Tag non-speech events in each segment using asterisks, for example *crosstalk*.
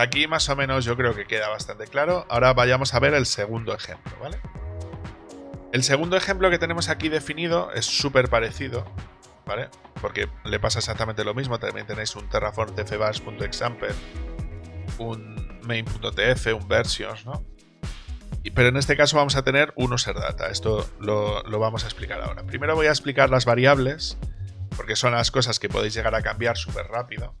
aquí más o menos yo creo que queda bastante claro. Ahora vayamos a ver el segundo ejemplo, ¿vale? El segundo ejemplo que tenemos aquí definido es súper parecido, ¿vale? Porque le pasa exactamente lo mismo. También tenéis un terraform un main.tf, un versions, ¿no? Pero en este caso vamos a tener un user data. Esto lo, lo vamos a explicar ahora. Primero voy a explicar las variables, porque son las cosas que podéis llegar a cambiar súper rápido.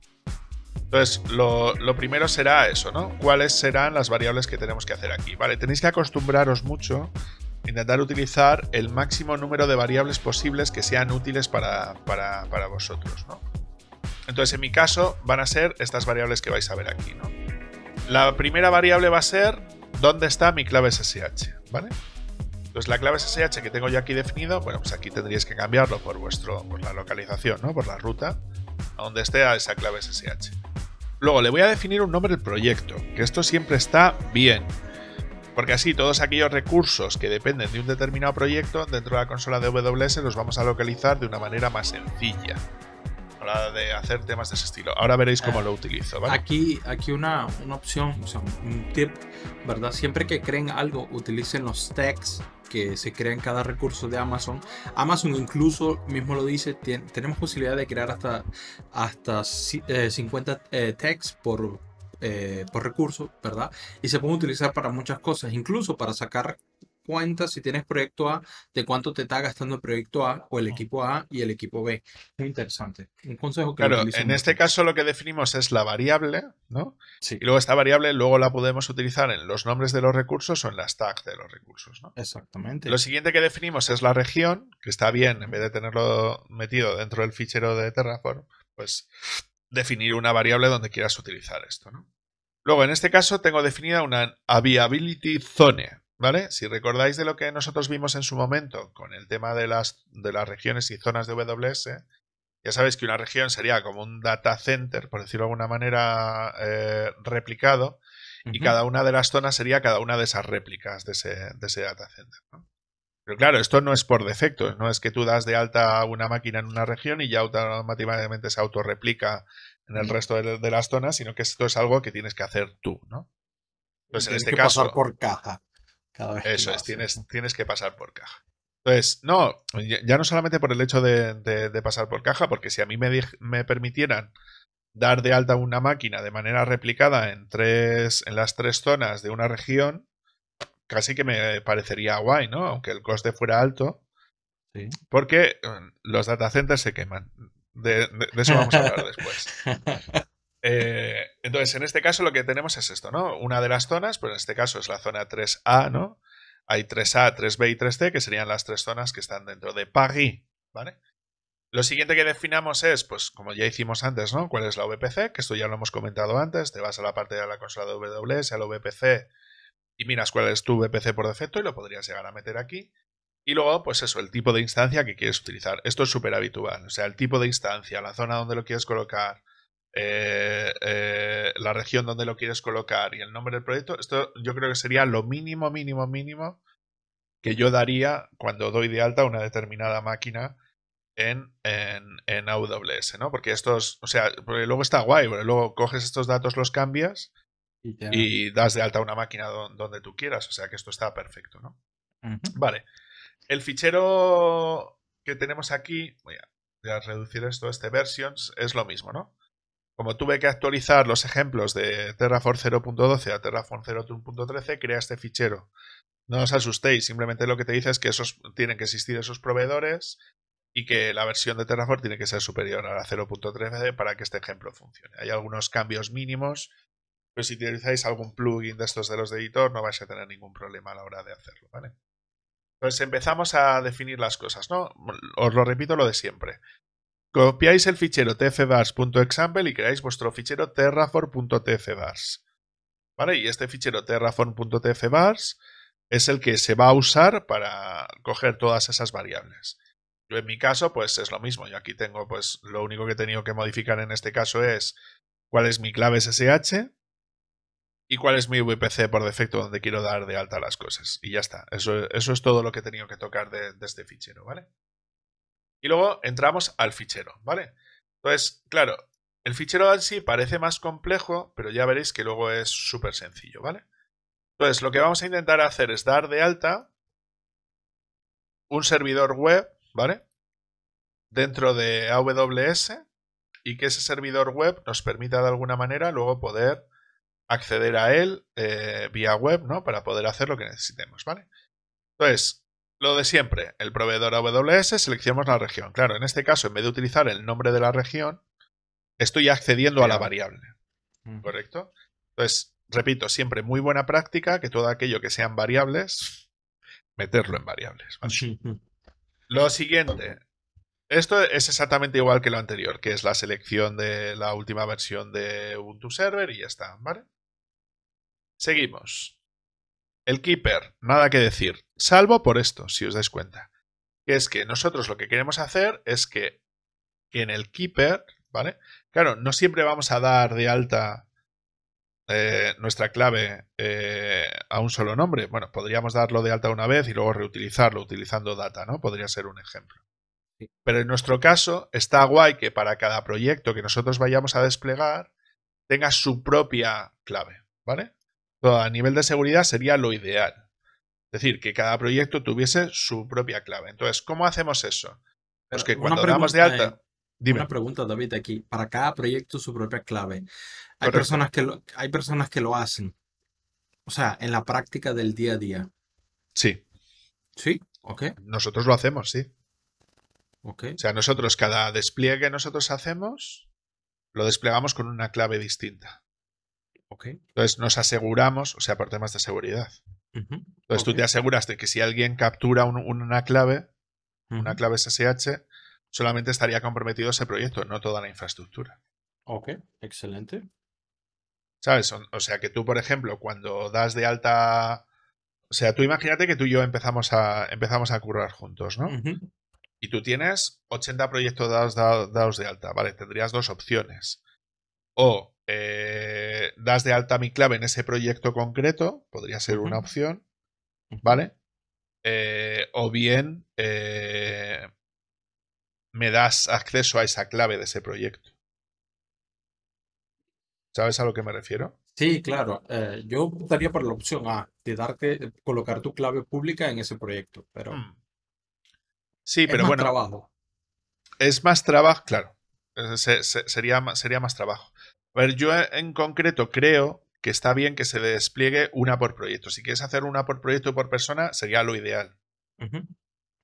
Entonces, lo, primero será eso, ¿no? ¿Cuáles serán las variables que tenemos que hacer aquí? Vale, tenéis que acostumbraros mucho, intentar utilizar el máximo número de variables posibles que sean útiles para, vosotros, ¿no? Entonces, en mi caso, van a ser estas variables que vais a ver aquí, ¿no? La primera variable va a ser dónde está mi clave SSH, ¿vale? Entonces la clave SSH que tengo yo aquí definido, bueno, pues aquí tendríais que cambiarlo por vuestro, por la localización, ¿no? Por la ruta, a donde esté esa clave SSH. Luego le voy a definir un nombre al proyecto, que esto siempre está bien, porque así todos aquellos recursos que dependen de un determinado proyecto dentro de la consola de WS los vamos a localizar de una manera más sencilla a hora de hacer temas de ese estilo. Ahora veréis cómo ah, lo utilizo. Aquí, aquí una, opción, un tip, ¿verdad? Siempre que creen algo, utilicen los tags que se crea en cada recurso de Amazon. Amazon incluso mismo lo dice, tenemos posibilidad de crear hasta, hasta 50 eh, eh, tags por, eh, por recurso, ¿verdad? Y se puede utilizar para muchas cosas, incluso para sacar cuenta, si tienes proyecto A, de cuánto te está gastando el proyecto A o el equipo A y el equipo B. Es interesante. Un consejo que Claro, en este caso lo que definimos es la variable, ¿no? Sí. Y luego esta variable luego la podemos utilizar en los nombres de los recursos o en las tags de los recursos, ¿no? Exactamente. Lo siguiente que definimos es la región, que está bien, en vez de tenerlo metido dentro del fichero de Terraform, pues definir una variable donde quieras utilizar esto, ¿no? Luego, en este caso, tengo definida una availability zone, ¿Vale? Si recordáis de lo que nosotros vimos en su momento con el tema de las, de las regiones y zonas de WS, ya sabéis que una región sería como un data center, por decirlo de alguna manera, eh, replicado, y cada una de las zonas sería cada una de esas réplicas de ese, de data center. Pero claro, esto no es por defecto, no es que tú das de alta una máquina en una región y ya automáticamente se autorreplica en el resto de, las zonas, sino que esto es algo que tienes que hacer tú, ¿no? Entonces, pues tienes en este que caso, pasar por caja. Eso es, tienes, tienes que pasar por caja. Entonces, no, ya no solamente por el hecho de, pasar por caja, porque si a mí me, me, permitieran dar de alta una máquina de manera replicada en, tres, en las tres zonas de una región, casi que me parecería guay, ¿no? Aunque el coste fuera alto, porque eh, los data centers se queman. de, eso vamos a hablar *laughs* después. Eh, entonces, en este caso lo que tenemos es esto, ¿no? Una de las zonas, pues en este caso es la zona 3A, ¿no? Hay 3A, 3B y 3C, que serían las tres zonas que están dentro de Paris, ¿vale? Lo siguiente que definamos es, pues como ya hicimos antes, ¿no? ¿Cuál es la VPC? Que esto ya lo hemos comentado antes. Te vas a la parte de la consola de WS, a la VPC, y miras cuál es tu VPC por defecto y lo podrías llegar a meter aquí. Y luego, pues eso, el tipo de instancia que quieres utilizar. Esto es súper habitual. O sea, el tipo de instancia, la zona donde lo quieres colocar, eh, eh, la región donde lo quieres colocar y el nombre del proyecto, esto yo creo que sería lo mínimo, mínimo, mínimo que yo daría cuando doy de alta una determinada máquina en, en, en AWS, ¿no? Porque estos, o sea, luego está guay, pero luego coges estos datos, los cambias y, das de alta una máquina donde tú quieras, o sea que esto está perfecto, ¿no? Vale. El fichero que tenemos aquí, voy a, voy a reducir esto, este versions, es lo mismo, ¿no? Como tuve que actualizar los ejemplos de Terraform 0.12 a Terraform 0.13, crea este fichero. No os asustéis, simplemente lo que te dice es que esos, tienen que existir esos proveedores y que la versión de Terraform tiene que ser superior a la 0.13 para que este ejemplo funcione. Hay algunos cambios mínimos, pero si utilizáis algún plugin de estos de los de editor no vais a tener ningún problema a la hora de hacerlo, ¿vale? Entonces empezamos a definir las cosas, ¿no? Os lo repito lo de siempre. Copiáis el fichero tfbars.example y creáis vuestro fichero terraform.tfvars. ¿Vale? Y este fichero terraform.tfvars es el que se va a usar para coger todas esas variables. Yo en mi caso, pues es lo mismo. Yo aquí tengo, pues lo único que he tenido que modificar en este caso es cuál es mi clave SSH y cuál es mi VPC por defecto donde quiero dar de alta las cosas. Y ya está. Eso, eso es todo lo que he tenido que tocar de, de este fichero, ¿vale? Y luego entramos al fichero, ¿vale? Entonces, claro, el fichero en sí parece más complejo, pero ya veréis que luego es súper sencillo, ¿vale? Entonces, lo que vamos a intentar hacer es dar de alta un servidor web, ¿vale? Dentro de AWS y que ese servidor web nos permita de alguna manera luego poder acceder a él eh, vía web, ¿no? Para poder hacer lo que necesitemos, ¿vale? Entonces, lo de siempre, el proveedor AWS seleccionamos la región. Claro, en este caso, en vez de utilizar el nombre de la región, estoy accediendo a la variable. Mm. ¿Correcto? Entonces, repito, siempre muy buena práctica que todo aquello que sean variables, meterlo en variables. Lo siguiente, esto es exactamente igual que lo anterior, que es la selección de la última versión de Ubuntu Server y ya está, ¿vale? Seguimos. El Keeper, nada que decir, salvo por esto, si os dais cuenta. Que es que nosotros lo que queremos hacer es que en el Keeper, ¿vale? Claro, no siempre vamos a dar de alta eh, nuestra clave eh, a un solo nombre. Bueno, podríamos darlo de alta una vez y luego reutilizarlo utilizando data, ¿no? Podría ser un ejemplo. Pero en nuestro caso está guay que para cada proyecto que nosotros vayamos a desplegar tenga su propia clave, ¿vale? a nivel de seguridad sería lo ideal. Es decir, que cada proyecto tuviese su propia clave. Entonces, ¿cómo hacemos eso? Pues que cuando de eh, alta. Una pregunta, David, aquí. Para cada proyecto su propia clave. Hay personas, que lo, hay personas que lo hacen. O sea, en la práctica del día a día. Sí. Sí, ok. Nosotros lo hacemos, sí. O sea, nosotros cada despliegue que nosotros hacemos, lo desplegamos con una clave distinta. Entonces nos aseguramos, o sea, por temas de seguridad. Entonces tú te aseguras de que si alguien captura una clave, una clave SSH, solamente estaría comprometido ese proyecto, no toda la infraestructura. Ok, excelente. ¿Sabes? O sea, que tú, por ejemplo, cuando das de alta... O sea, tú imagínate que tú y yo empezamos a, empezamos a currar juntos, ¿no? Y tú tienes 80 proyectos dados de alta, ¿vale? Tendrías dos opciones. O eh, das de alta mi clave en ese proyecto concreto, podría ser una opción, ¿vale? Eh, o bien eh, me das acceso a esa clave de ese proyecto. ¿Sabes a lo que me refiero? Sí, claro. yo optaría por la opción A, de darte, colocar tu clave pública en ese proyecto, pero... Hmm. Sí, pero es más bueno. Trabajo. Es más trabajo, claro. sería, sería más trabajo. A ver, yo en concreto creo que está bien que se despliegue una por proyecto. Si quieres hacer una por proyecto y por persona, sería lo ideal.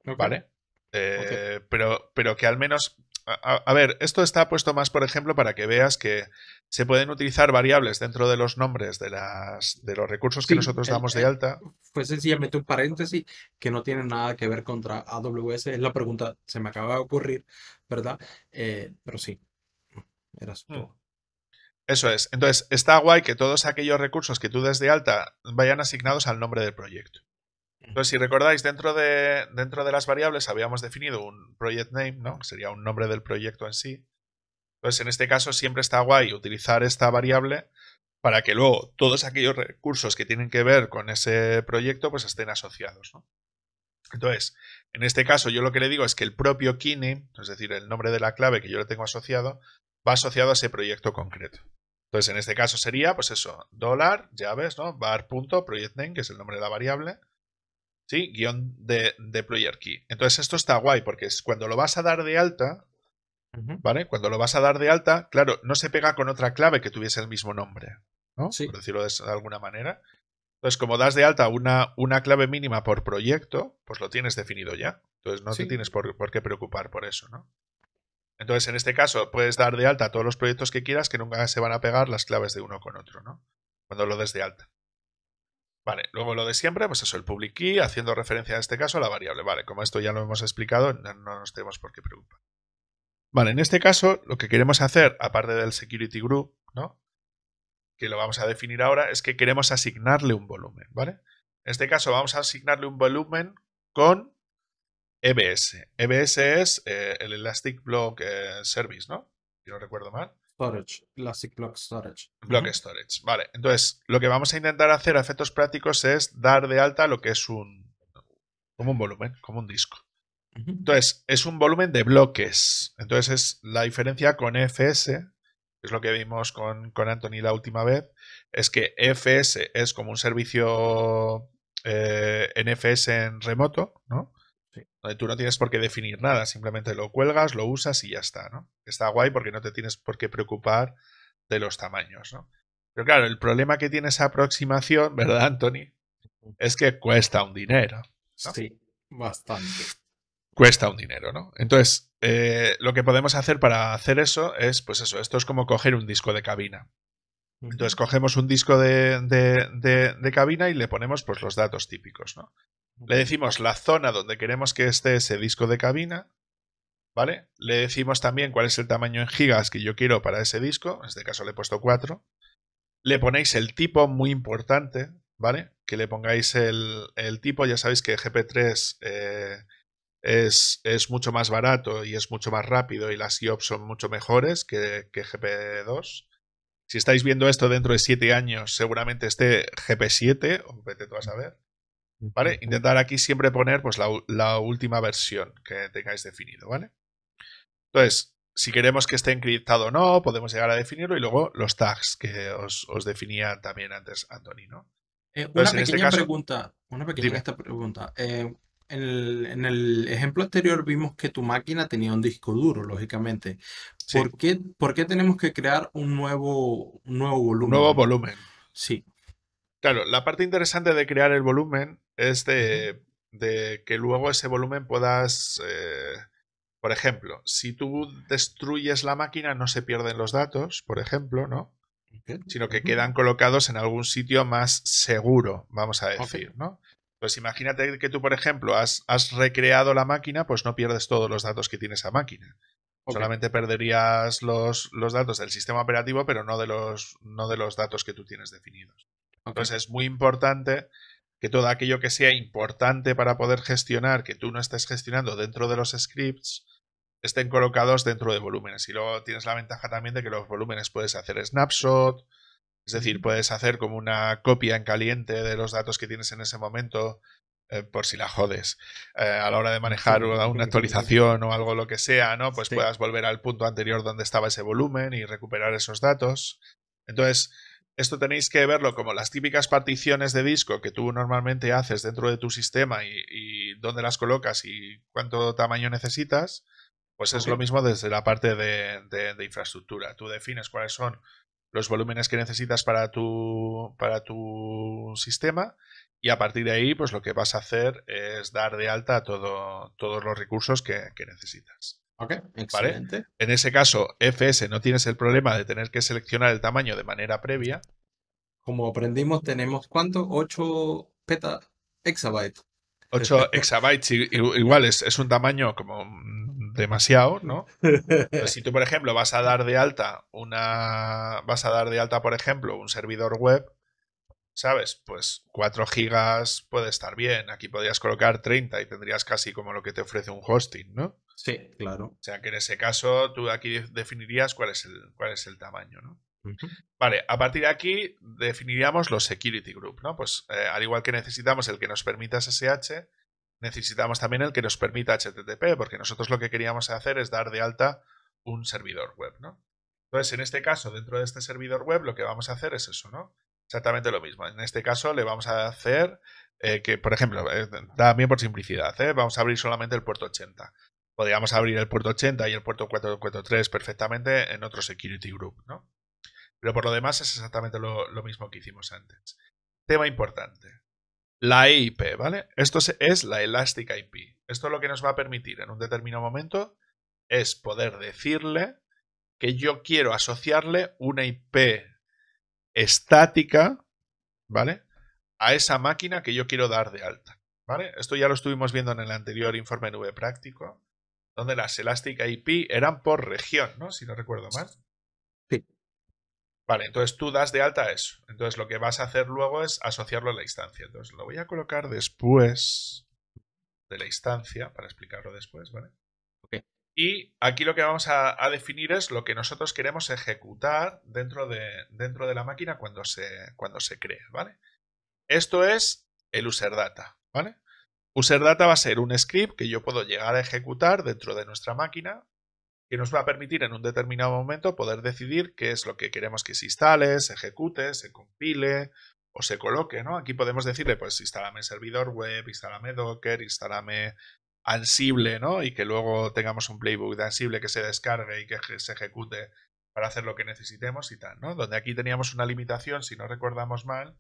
¿Vale? Eh, pero, pero que al menos a, ver, esto está puesto más, por ejemplo, para que veas que se pueden utilizar variables dentro de los nombres de, las, de los recursos que nosotros damos de alta. Fue sencillamente un paréntesis que no tiene nada que ver contra AWS. Es la pregunta, se me acaba de ocurrir, ¿verdad? Eh, pero sí, eras mm. tú. Eso es. Entonces, está guay que todos aquellos recursos que tú des de alta vayan asignados al nombre del proyecto. Entonces, si recordáis, dentro de, dentro de las variables habíamos definido un project name, ¿no? Sería un nombre del proyecto en sí. Entonces, en este caso, siempre está guay utilizar esta variable para que luego todos aquellos recursos que tienen que ver con ese proyecto pues estén asociados, Entonces, en este caso, yo lo que le digo es que el propio key name, es decir, el nombre de la clave que yo le tengo asociado, va asociado a ese proyecto concreto. Entonces, en este caso sería, pues eso, dólar, llaves, ¿no? bar punto, project name, que es el nombre de la variable, ¿sí? Guión de, de key. Entonces, esto está guay, porque es cuando lo vas a dar de alta, ¿vale? Cuando lo vas a dar de alta, claro, no se pega con otra clave que tuviese el mismo nombre, ¿no? Sí. Por decirlo de, alguna manera. Entonces, como das de alta una, una, clave mínima por proyecto, pues lo tienes definido ya. Entonces, no te tienes por, qué preocupar por eso, ¿no? Entonces, en este caso, puedes dar de alta todos los proyectos que quieras que nunca se van a pegar las claves de uno con otro, ¿no? Cuando lo des de alta. Vale, luego lo de siempre, pues eso, el public key, haciendo referencia en este caso a la variable. Vale, como esto ya lo hemos explicado, no, no nos tenemos por qué preocupar. Vale, en este caso, lo que queremos hacer, aparte del security group, ¿no? Que lo vamos a definir ahora, es que queremos asignarle un volumen, ¿vale? En este caso, vamos a asignarle un volumen con EBS. EBS es eh, el Elastic Block eh, Service, ¿no? Si no recuerdo mal. Storage, Elastic Block Storage. Block Storage, vale. Entonces, lo que vamos a intentar hacer a efectos prácticos es dar de alta lo que es un. como un volumen, como un disco. Entonces, es un volumen de bloques. Entonces, es la diferencia con FS, es lo que vimos con, Anthony la última vez, es que FS es como un servicio eh, NFS en remoto, ¿no? tú no tienes por qué definir nada, simplemente lo cuelgas, lo usas y ya está, ¿no? Está guay porque no te tienes por qué preocupar de los tamaños, ¿no? Pero claro, el problema que tiene esa aproximación, *laughs* ¿verdad, Anthony? Es que cuesta un dinero. Sí, bastante. Cuesta un dinero, ¿no? Entonces, eh, lo que podemos hacer para hacer eso es, pues eso, esto es como coger un disco de cabina. Entonces cogemos un disco de, de, de, de cabina y le ponemos pues, los datos típicos, ¿no? Le decimos la zona donde queremos que esté ese disco de cabina, ¿vale? Le decimos también cuál es el tamaño en gigas que yo quiero para ese disco, en este caso le he puesto 4. Le ponéis el tipo, muy importante, ¿vale? Que le pongáis el, tipo, ya sabéis que GP3 eh, es, es, mucho más barato y es mucho más rápido y las IOPS son mucho mejores que, GP2. Si estáis viendo esto dentro de 7 años, seguramente esté GP7, o vete tú a saber. ¿Vale? Intentar aquí siempre poner pues, la, última versión que tengáis definido, ¿vale? Entonces, si queremos que esté encriptado o no, podemos llegar a definirlo y luego los tags que os, os definía también antes Anthony, eh, una, este pequeña pregunta, una pequeña esta pregunta. Eh, en, el, ejemplo anterior vimos que tu máquina tenía un disco duro, lógicamente. ¿Por, qué, tenemos que crear un nuevo, un nuevo volumen? Un nuevo volumen. Sí. Claro, la parte interesante de crear el volumen es de, que luego ese volumen puedas... Eh, por ejemplo, si tú destruyes la máquina no se pierden los datos, por ejemplo, ¿no? Sino que quedan colocados en algún sitio más seguro, vamos a decir, ¿no? Pues imagínate que tú, por ejemplo, has, recreado la máquina, pues no pierdes todos los datos que tiene esa máquina. Solamente perderías los, los, datos del sistema operativo, pero no de los, no de los datos que tú tienes definidos. Entonces es muy importante que todo aquello que sea importante para poder gestionar, que tú no estés gestionando dentro de los scripts, estén colocados dentro de volúmenes. Y luego tienes la ventaja también de que los volúmenes puedes hacer snapshot, es decir, puedes hacer como una copia en caliente de los datos que tienes en ese momento, eh, por si la jodes. Eh, a la hora de manejar una actualización o algo lo que sea, ¿no? Pues puedas volver al punto anterior donde estaba ese volumen y recuperar esos datos. Entonces, esto tenéis que verlo como las típicas particiones de disco que tú normalmente haces dentro de tu sistema y, dónde las colocas y cuánto tamaño necesitas. Pues es lo mismo desde la parte de, infraestructura. Tú defines cuáles son los volúmenes que necesitas para tu, para tu sistema y a partir de ahí, pues lo que vas a hacer es dar de alta todo, todos los recursos que necesitas. Ok, excelente. En ese caso, FS no tienes el problema de tener que seleccionar el tamaño de manera previa. Como aprendimos, tenemos ¿cuánto? 8 peta *laughs* exabytes. 8 exabytes, igual es, un tamaño como demasiado, ¿no? si tú, por ejemplo, vas a dar de alta una. Vas a dar de alta, por ejemplo, un servidor web, ¿sabes? Pues 4 gigas puede estar bien. Aquí podrías colocar 30 y tendrías casi como lo que te ofrece un hosting, ¿no? Sí, claro. O sea que en ese caso tú aquí definirías cuál es el, cuál es el tamaño, ¿no? Vale, a partir de aquí definiríamos los security group, ¿no? Pues eh, al igual que necesitamos el que nos permita SSH, necesitamos también el que nos permita HTTP, porque nosotros lo que queríamos hacer es dar de alta un servidor web, ¿no? Entonces, en este caso, dentro de este servidor web, lo que vamos a hacer es eso, ¿no? Exactamente lo mismo. En este caso, le vamos a hacer eh, que, por ejemplo, eh, también por simplicidad, vamos a abrir solamente el puerto 80 podríamos abrir el puerto 80 y el puerto 443 perfectamente en otro security group, ¿no? Pero por lo demás es exactamente lo, mismo que hicimos antes. Tema importante. La EIP, ¿vale? Esto es la Elastic IP. Esto lo que nos va a permitir en un determinado momento es poder decirle que yo quiero asociarle una IP estática, ¿vale? A esa máquina que yo quiero dar de alta, ¿vale? Esto ya lo estuvimos viendo en el anterior informe nube práctico, donde las Elastic IP eran por región, ¿no? Si no recuerdo mal. Sí. Vale, entonces tú das de alta eso. Entonces lo que vas a hacer luego es asociarlo a la instancia. Entonces lo voy a colocar después de la instancia para explicarlo después, ¿vale? Ok. Y aquí lo que vamos a, a definir es lo que nosotros queremos ejecutar dentro de, dentro de la máquina cuando se, cuando se cree, ¿vale? Esto es el user data, ¿vale? UserData va a ser un script que yo puedo llegar a ejecutar dentro de nuestra máquina que nos va a permitir en un determinado momento poder decidir qué es lo que queremos que se instale, se ejecute, se compile o se coloque, ¿no? Aquí podemos decirle, pues instálame servidor web, instálame Docker, instálame Ansible, ¿no? Y que luego tengamos un playbook de Ansible que se descargue y que se ejecute para hacer lo que necesitemos y tal, ¿no? Donde aquí teníamos una limitación, si no recordamos mal,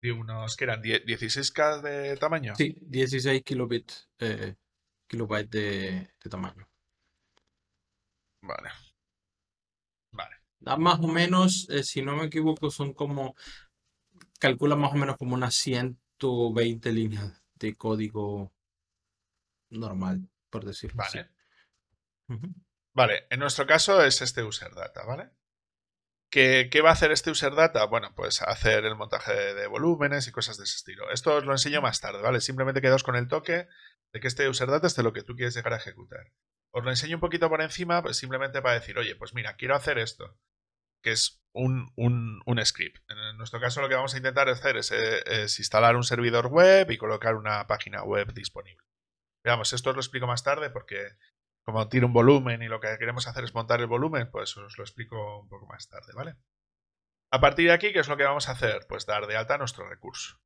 de unos que eran 16K de tamaño. Sí, 16 eh, kilobytes de, tamaño. Vale. Vale. Da más o menos, eh, si no me equivoco, son como. Calcula más o menos como unas 120 líneas de código normal, por decirlo vale. así. Vale, en nuestro caso es este user data, ¿vale? ¿Qué, va a hacer este user data? Bueno, pues hacer el montaje de, volúmenes y cosas de ese estilo. Esto os lo enseño más tarde, ¿vale? Simplemente quedaos con el toque de que este user data esté lo que tú quieres llegar a ejecutar. Os lo enseño un poquito por encima, pues simplemente para decir, oye, pues mira, quiero hacer esto, que es un, un, un script. En nuestro caso lo que vamos a intentar hacer es, eh, es instalar un servidor web y colocar una página web disponible. Veamos, esto os lo explico más tarde porque como tiene un volumen y lo que queremos hacer es montar el volumen, pues os lo explico un poco más tarde, ¿vale? A partir de aquí, ¿qué es lo que vamos a hacer? Pues dar de alta nuestro recurso.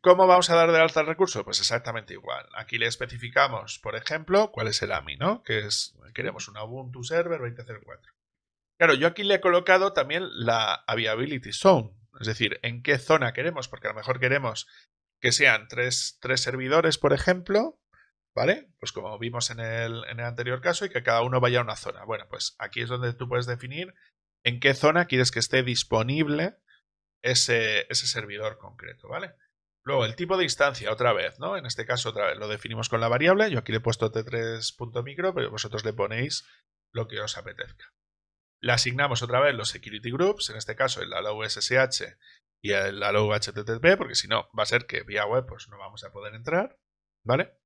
¿Cómo vamos a dar de alta el recurso? Pues exactamente igual. Aquí le especificamos, por ejemplo, cuál es el AMI, ¿no? Que es, queremos un Ubuntu Server 2004. Claro, yo aquí le he colocado también la Availability Zone, es decir, en qué zona queremos, porque a lo mejor queremos que sean tres, tres servidores, por ejemplo, ¿Vale? Pues como vimos en el, anterior caso, y que cada uno vaya a una zona. Bueno, pues aquí es donde tú puedes definir en qué zona quieres que esté disponible ese, servidor concreto, ¿vale? Luego, el tipo de instancia, otra vez, ¿no? En este caso, otra vez, lo definimos con la variable. Yo aquí le he puesto t3.micro, pero vosotros le ponéis lo que os apetezca. Le asignamos otra vez los security groups, en este caso el allow SSH y el allow HTTP, porque si no, va a ser que vía web pues, no vamos a poder entrar, ¿vale?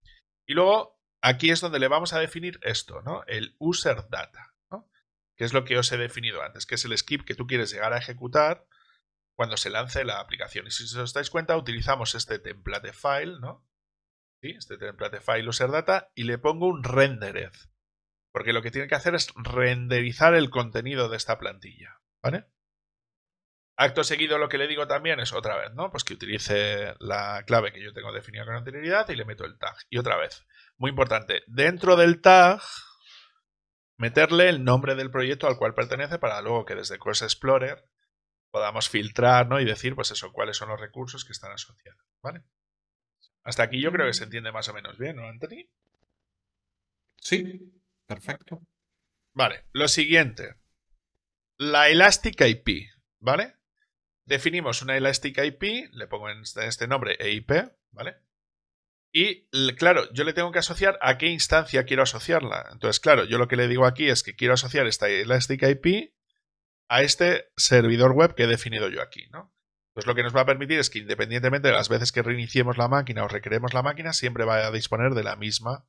Y luego aquí es donde le vamos a definir esto, ¿no? El user data, ¿no? Que es lo que os he definido antes, que es el skip que tú quieres llegar a ejecutar cuando se lance la aplicación. Y si os dais cuenta, utilizamos este template file, ¿no? ¿Sí? Este template file user data y le pongo un renderez. Porque lo que tiene que hacer es renderizar el contenido de esta plantilla, ¿vale? Acto seguido lo que le digo también es otra vez, ¿no? Pues que utilice la clave que yo tengo definida con anterioridad y le meto el tag. Y otra vez, muy importante, dentro del tag meterle el nombre del proyecto al cual pertenece para luego que desde Cross Explorer podamos filtrar, ¿no? Y decir, pues eso, cuáles son los recursos que están asociados, ¿vale? Hasta aquí yo creo que se mm. entiende más o menos bien, ¿no, Anthony? Sí, perfecto. Vale, lo siguiente. La Elastic IP, ¿vale? Definimos una Elastic IP, le pongo en este, este nombre EIP, ¿vale? Y claro, yo le tengo que asociar a qué instancia quiero asociarla. Entonces, claro, yo lo que le digo aquí es que quiero asociar esta Elastic IP a este servidor web que he definido yo aquí, ¿no? entonces lo que nos va a permitir es que independientemente de las veces que reiniciemos la máquina o recreemos la máquina, siempre va a disponer de la misma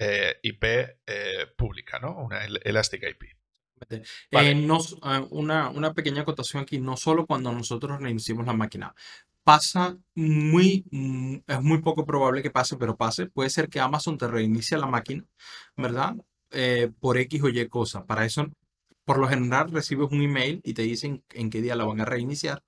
eh, IP eh, pública, ¿no? Una Elastic IP. Eh, ah, una, pequeña acotación aquí, no solo cuando nosotros reiniciamos la máquina. Pasa muy, mm, es muy poco probable que pase, pero pase. Puede ser que Amazon te reinicie la máquina, ¿verdad? Eh, por X o Y cosa. Para eso, por lo general, recibes un email y te dicen en qué día la van a reiniciar,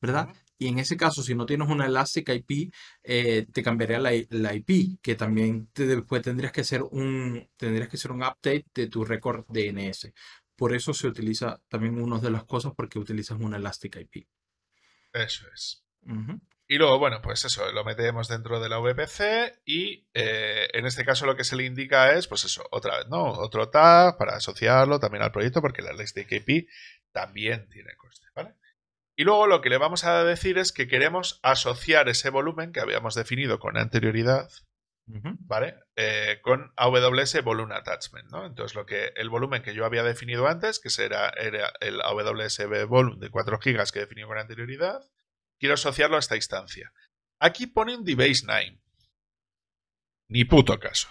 ¿verdad? Y en ese caso, si no tienes una Elastic IP, eh, te cambiaría la, IP, que también después tendrías que hacer un tendrías que hacer un update de tu récord DNS. Por eso se utiliza también una de las cosas porque utilizan una Elastic IP. Eso es. Y luego, bueno, pues eso, lo metemos dentro de la VPC y eh, en este caso lo que se le indica es, pues eso, otra vez, ¿no? Otro tag para asociarlo también al proyecto porque la Elastic IP también tiene coste, ¿vale? Y luego lo que le vamos a decir es que queremos asociar ese volumen que habíamos definido con anterioridad ¿Vale? Eh, con AWS Volume Attachment, ¿no? Entonces, lo que, el volumen que yo había definido antes, que será, era el AWS Volume de 4 GB que definido con anterioridad, quiero asociarlo a esta instancia. Aquí pone un device name. Ni puto caso.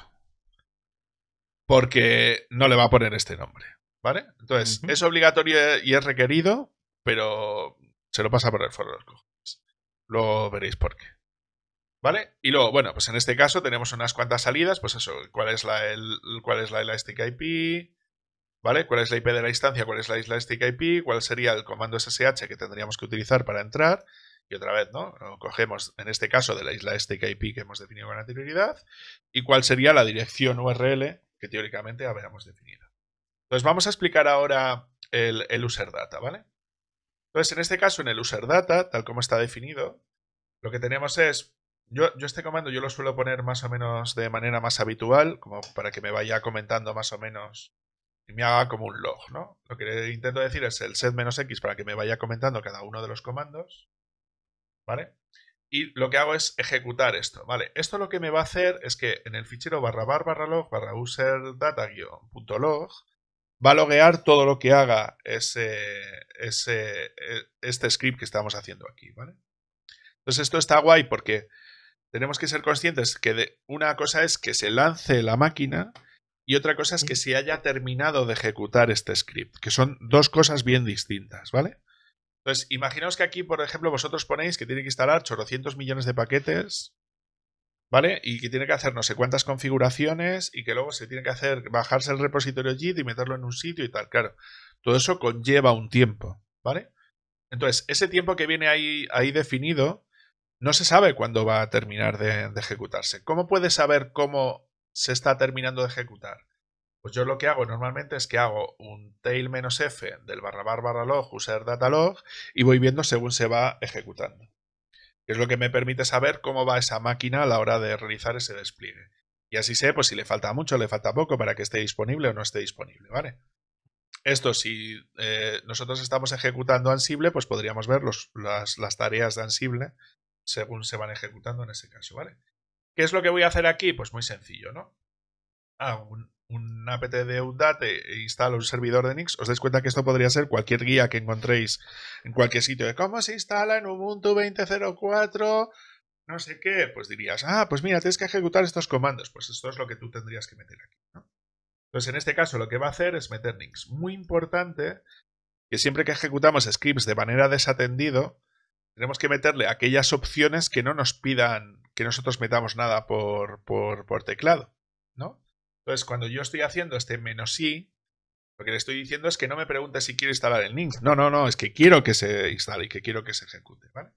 Porque no le va a poner este nombre, ¿vale? Entonces, es obligatorio y es requerido, pero se lo pasa por el foro de cojones. Luego veréis por qué. ¿Vale? Y luego, bueno, pues en este caso tenemos unas cuantas salidas, pues eso, cuál es la, el, cuál es la Elastic IP, ¿vale? ¿Cuál es la IP de la instancia? ¿Cuál es la Elastic IP? ¿Cuál sería el comando SSH que tendríamos que utilizar para entrar? Y otra vez, ¿no? Cogemos, en este caso, de la Elastic IP que hemos definido con anterioridad, y cuál sería la dirección URL que teóricamente habíamos definido. Entonces, vamos a explicar ahora el, el user data, ¿vale? Entonces, en este caso, en el user data, tal como está definido, lo que tenemos es yo, este comando yo lo suelo poner más o menos de manera más habitual, como para que me vaya comentando más o menos y me haga como un log, ¿no? Lo que intento decir es el set menos x para que me vaya comentando cada uno de los comandos, ¿vale? Y lo que hago es ejecutar esto, ¿vale? Esto lo que me va a hacer es que en el fichero barra bar barra log barra user data punto log va a loguear todo lo que haga ese, ese, e, este script que estamos haciendo aquí, ¿vale? Entonces esto está guay porque tenemos que ser conscientes que una cosa es que se lance la máquina y otra cosa es que se haya terminado de ejecutar este script, que son dos cosas bien distintas, ¿vale? Entonces, imaginaos que aquí, por ejemplo, vosotros ponéis que tiene que instalar 800 millones de paquetes, ¿vale? Y que tiene que hacer no sé cuántas configuraciones y que luego se tiene que hacer bajarse el repositorio JIT y meterlo en un sitio y tal, claro. Todo eso conlleva un tiempo, ¿vale? Entonces, ese tiempo que viene ahí, ahí definido, no se sabe cuándo va a terminar de, ejecutarse. ¿Cómo puede saber cómo se está terminando de ejecutar? Pues yo lo que hago normalmente es que hago un tail-f del barra barra log user data log y voy viendo según se va ejecutando. es lo que me permite saber cómo va esa máquina a la hora de realizar ese despliegue. Y así sé pues si le falta mucho, le falta poco para que esté disponible o no esté disponible, ¿vale? Esto, si eh, nosotros estamos ejecutando Ansible, pues podríamos ver las, las, tareas de Ansible según se van ejecutando en ese caso, ¿vale? ¿Qué es lo que voy a hacer aquí? Pues muy sencillo, ¿no? Hago un, apt de Udate e instalo un servidor de Nix. Os dais cuenta que esto podría ser cualquier guía que encontréis en cualquier sitio de cómo se instala en Ubuntu 20.04 no sé qué, pues dirías, ah, pues mira, tienes que ejecutar estos comandos. Pues esto es lo que tú tendrías que meter aquí, ¿no? Entonces, en este caso, lo que va a hacer es meter Nix. Muy importante que siempre que ejecutamos scripts de manera desatendido, tenemos que meterle aquellas opciones que no nos pidan que nosotros metamos nada por, teclado, ¿no? Entonces, cuando yo estoy haciendo este menos i, lo que le estoy diciendo es que no me pregunte si quiero instalar el link. No, no, no, es que quiero que se instale y que quiero que se ejecute, ¿vale?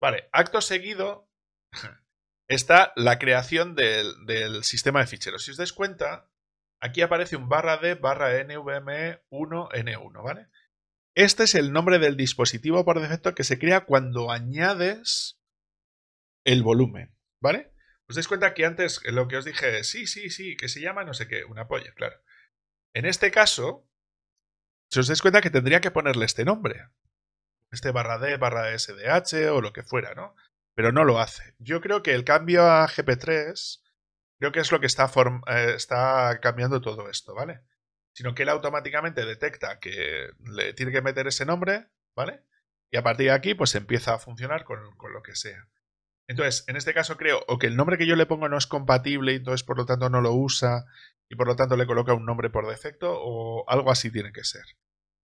Vale, acto seguido *laughs* está la creación del, sistema de ficheros. Si os dais cuenta, aquí aparece un barra d barra nvme1n1, ¿vale? Este es el nombre del dispositivo por defecto que se crea cuando añades el volumen, ¿vale? Os dais cuenta que antes lo que os dije, sí, sí, sí, que se llama no sé qué, una polla, claro. En este caso, si os dais cuenta que tendría que ponerle este nombre, este barra D, barra SDH o lo que fuera, ¿no? Pero no lo hace. Yo creo que el cambio a GP3, creo que es lo que está, eh, está cambiando todo esto, ¿vale? sino que él automáticamente detecta que le tiene que meter ese nombre, ¿vale? Y a partir de aquí, pues empieza a funcionar con, lo que sea. Entonces, en este caso creo o que el nombre que yo le pongo no es compatible y entonces por lo tanto no lo usa y por lo tanto le coloca un nombre por defecto o algo así tiene que ser.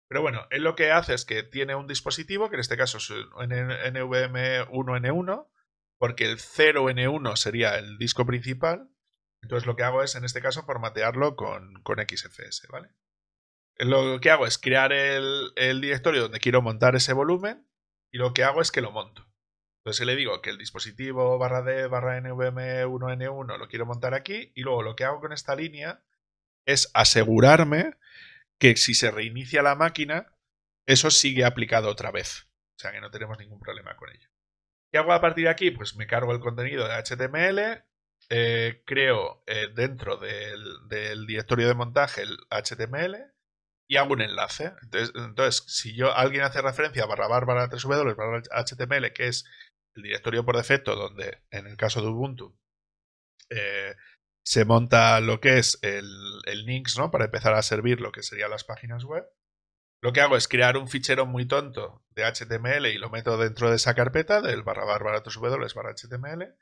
Pero bueno, él lo que hace es que tiene un dispositivo, que en este caso es NVM1N1, porque el 0N1 sería el disco principal entonces lo que hago es, en este caso, formatearlo con, con XFS, ¿vale? Lo que hago es crear el, el, directorio donde quiero montar ese volumen y lo que hago es que lo monto. Entonces le digo que el dispositivo barra D barra NVM1N1 lo quiero montar aquí y luego lo que hago con esta línea es asegurarme que si se reinicia la máquina, eso sigue aplicado otra vez. O sea que no tenemos ningún problema con ello. ¿Qué hago a partir de aquí? Pues me cargo el contenido de HTML, eh, creo eh, dentro del, directorio de montaje el HTML y hago un enlace. Entonces, si yo alguien hace referencia a barra barra 3 HTML, que es el directorio por defecto, donde en el caso de Ubuntu eh, se monta lo que es el, el links, ¿no? Para empezar a servir lo que serían las páginas web. Lo que hago es crear un fichero muy tonto de HTML y lo meto dentro de esa carpeta del barra barra barra HTML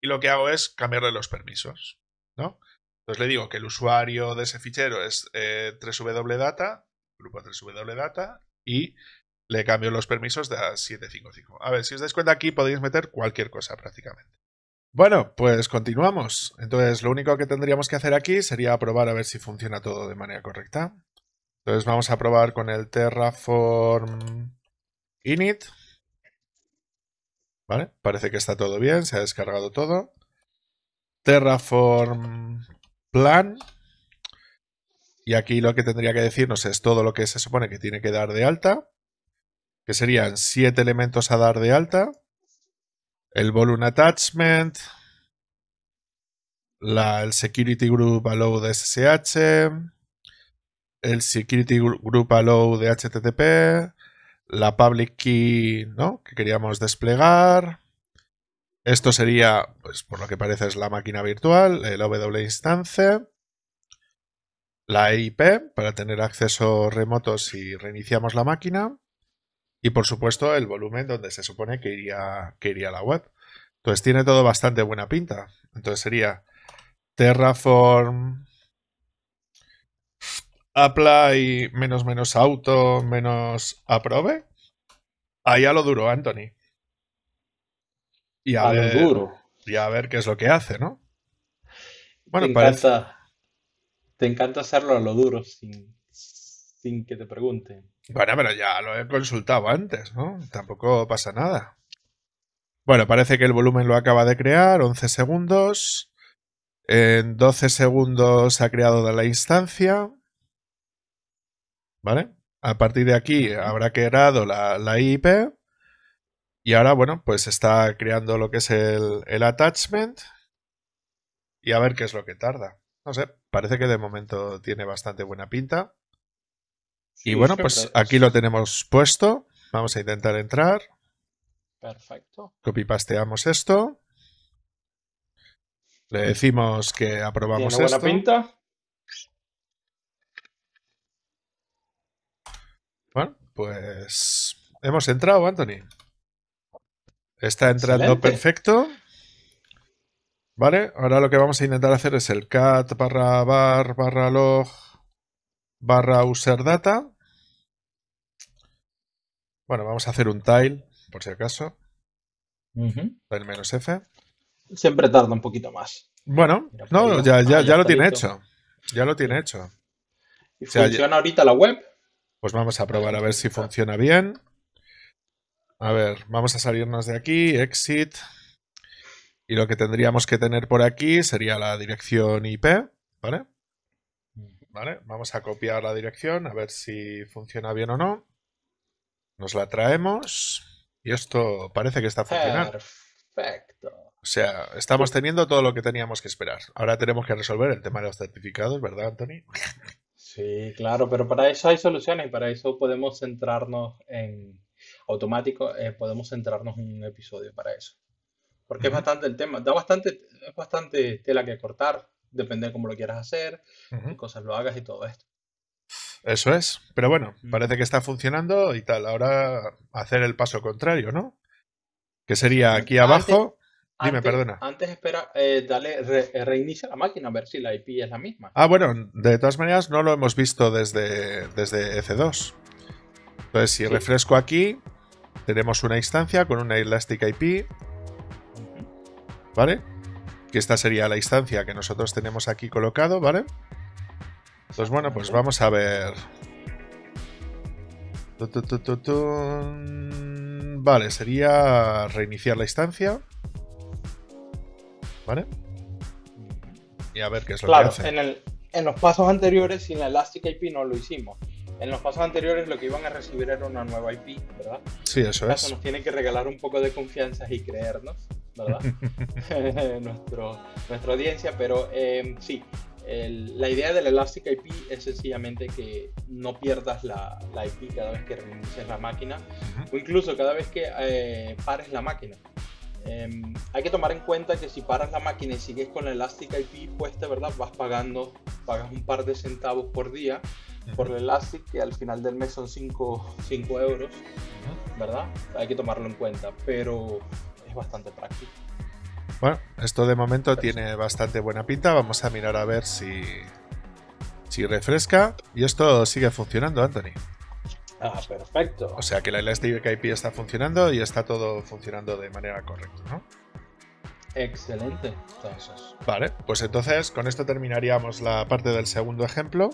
y lo que hago es cambiarle los permisos, ¿no? Entonces le digo que el usuario de ese fichero es eh, 3wdata, grupo 3wdata, y le cambio los permisos de a 755. A ver, si os dais cuenta aquí podéis meter cualquier cosa prácticamente. Bueno, pues continuamos. Entonces lo único que tendríamos que hacer aquí sería probar a ver si funciona todo de manera correcta. Entonces vamos a probar con el Terraform init Parece que está todo bien, se ha descargado todo. Terraform plan. Y aquí lo que tendría que decirnos es todo lo que se supone que tiene que dar de alta. Que serían siete elementos a dar de alta. El volume attachment. el security group allow de SSH. El security group allow de HTTP la public key ¿no? que queríamos desplegar. Esto sería, pues por lo que parece es la máquina virtual, el W instance, la EIP para tener acceso remoto si reiniciamos la máquina y por supuesto el volumen donde se supone que iría, que iría la web. Entonces tiene todo bastante buena pinta. Entonces sería Terraform apply menos menos auto menos aprobe. ahí a lo duro, Anthony. Y a, ver, lo duro. Y a ver qué es lo que hace, ¿no? Bueno, te encanta, te encanta hacerlo a lo duro sin, que te pregunten. Bueno, pero ya lo he consultado antes, ¿no? Tampoco pasa nada. Bueno, parece que el volumen lo acaba de crear, 11 segundos. En 12 segundos ha creado de la instancia. ¿vale? A partir de aquí habrá creado la, IP y ahora, bueno, pues está creando lo que es el, attachment y a ver qué es lo que tarda. No sé, parece que de momento tiene bastante buena pinta. y bueno, pues aquí lo tenemos puesto. Vamos a intentar entrar. Perfecto. Copipasteamos esto. Le decimos que aprobamos ¿Tiene buena pinta? Bueno, pues hemos entrado, Anthony. Está entrando perfecto. Vale, ahora lo que vamos a intentar hacer es el cat barra bar barra log barra user data. Bueno, vamos a hacer un tile, por si acaso. Tile menos F. Siempre tarda un poquito más. Bueno, no, ah, ya, lo tiene hecho. Ya lo tiene hecho. ¿Y funciona ahorita la web? Pues vamos a probar a ver si funciona bien. A ver, vamos a salirnos de aquí, exit. Y lo que tendríamos que tener por aquí sería la dirección IP, ¿vale? ¿Vale? Vamos a copiar la dirección, a ver si funciona bien o no. Nos la traemos. Y esto parece que está funcionando. Perfecto. O sea, estamos teniendo todo lo que teníamos que esperar. Ahora tenemos que resolver el tema de los certificados, ¿verdad, Anthony? Sí, claro, pero para eso hay soluciones y para eso podemos centrarnos en automático, eh, podemos centrarnos en un episodio para eso. Porque es bastante el tema, da bastante, bastante tela que cortar, depende de cómo lo quieras hacer, cosas lo hagas y todo esto. Eso es. Pero bueno, parece que está funcionando y tal. Ahora hacer el paso contrario, ¿no? Que sería aquí abajo, Dime, perdona. Antes espera, eh, dale, eh, reinicia la máquina a ver si la IP es la misma. Ah, bueno, de todas maneras no lo hemos visto desde, desde EC2. Entonces, si refresco aquí, tenemos una instancia con una Elastic IP. ¿Vale? Que esta sería la instancia que nosotros tenemos aquí colocado, ¿vale? Entonces, pues bueno, pues vamos a ver. Vale, sería reiniciar la instancia. ¿vale? Y a ver qué es lo claro, que hace. En, el, en los pasos anteriores, sin la Elastic IP no lo hicimos. En los pasos anteriores lo que iban a recibir era una nueva IP, ¿verdad? Sí, eso Nos tiene que regalar un poco de confianza y creernos, ¿verdad? *laughs* *laughs* Nuestro, nuestra audiencia, pero em, sí, la idea del Elastic IP es sencillamente que no pierdas la, IP cada vez que reinicies la máquina o incluso cada vez que eh, pares la máquina. Em, hay que tomar en cuenta que si paras la máquina y sigues con la Elastic IP puesta, ¿verdad? Vas pagando, pagas un par de centavos por día por el Elastic, que al final del mes son 5 euros, ¿verdad? Hay que tomarlo en cuenta, pero es bastante práctico. Bueno, esto de momento tiene bastante buena pinta. Vamos a mirar a ver si, si refresca. Y esto sigue funcionando, Anthony. Ah, perfecto. O sea que la Elastic IP está funcionando y está todo funcionando de manera correcta, ¿no? Excelente. Vale, pues entonces con esto terminaríamos la parte del segundo ejemplo.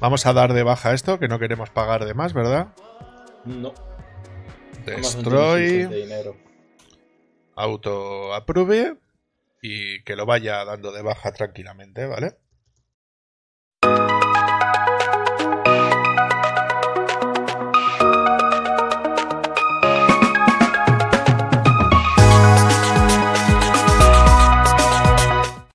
Vamos a dar de baja esto, que no queremos pagar de más, ¿verdad? No. Destroy. auto approve y que lo vaya dando de baja tranquilamente, ¿vale?